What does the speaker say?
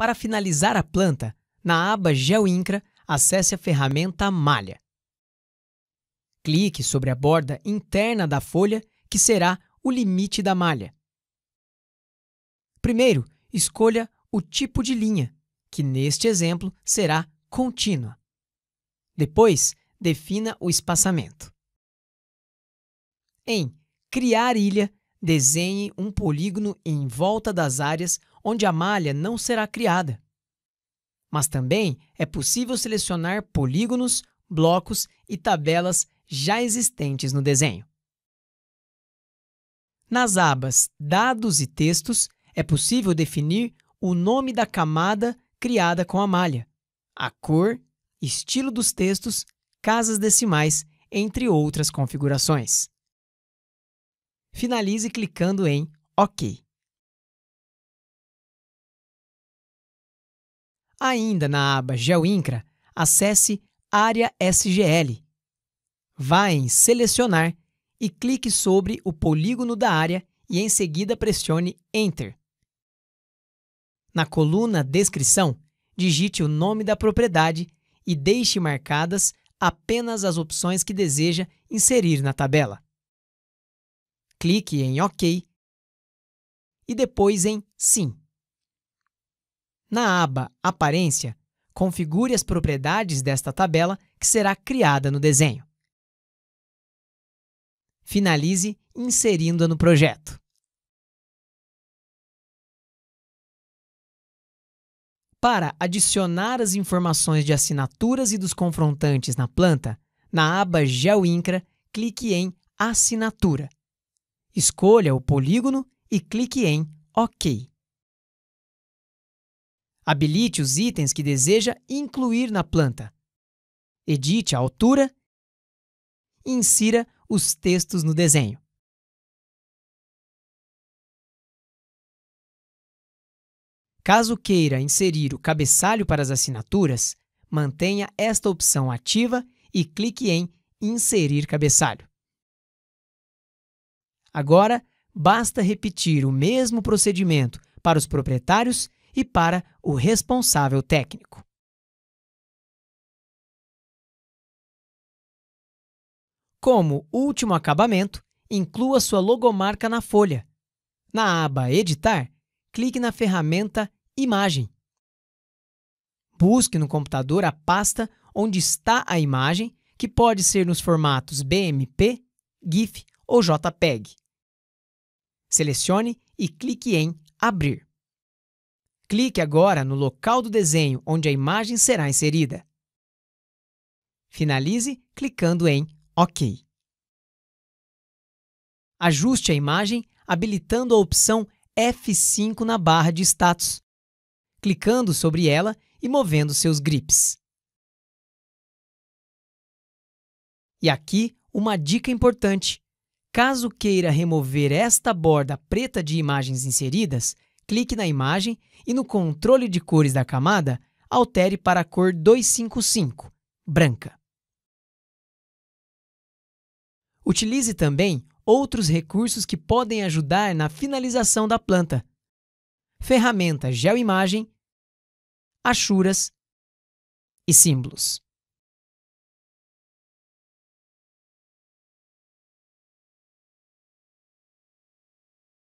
Para finalizar a planta, na aba GeoIncra, acesse a ferramenta Malha. Clique sobre a borda interna da folha, que será o limite da malha. Primeiro, escolha o tipo de linha, que neste exemplo será contínua. Depois, defina o espaçamento. Em Criar ilha, Desenhe um polígono em volta das áreas onde a malha não será criada. Mas também é possível selecionar polígonos, blocos e tabelas já existentes no desenho. Nas abas Dados e Textos, é possível definir o nome da camada criada com a malha, a cor, estilo dos textos, casas decimais, entre outras configurações. Finalize clicando em OK. Ainda na aba GeoIncra, acesse Área SGL. Vá em Selecionar e clique sobre o polígono da área e em seguida pressione Enter. Na coluna Descrição, digite o nome da propriedade e deixe marcadas apenas as opções que deseja inserir na tabela clique em OK e depois em Sim. Na aba Aparência, configure as propriedades desta tabela que será criada no desenho. Finalize inserindo-a no projeto. Para adicionar as informações de assinaturas e dos confrontantes na planta, na aba GeoIncra, clique em Assinatura Escolha o polígono e clique em OK. Habilite os itens que deseja incluir na planta. Edite a altura e insira os textos no desenho. Caso queira inserir o cabeçalho para as assinaturas, mantenha esta opção ativa e clique em Inserir cabeçalho. Agora, basta repetir o mesmo procedimento para os proprietários e para o responsável técnico. Como último acabamento, inclua sua logomarca na folha. Na aba Editar, clique na ferramenta Imagem. Busque no computador a pasta onde está a imagem, que pode ser nos formatos BMP, GIF ou JPEG. Selecione e clique em Abrir. Clique agora no local do desenho onde a imagem será inserida. Finalize clicando em OK. Ajuste a imagem habilitando a opção F5 na barra de status, clicando sobre ela e movendo seus grips. E aqui uma dica importante. Caso queira remover esta borda preta de imagens inseridas, clique na imagem e no controle de cores da camada, altere para a cor 255, branca. Utilize também outros recursos que podem ajudar na finalização da planta. Ferramenta Geoimagem, Achuras e símbolos.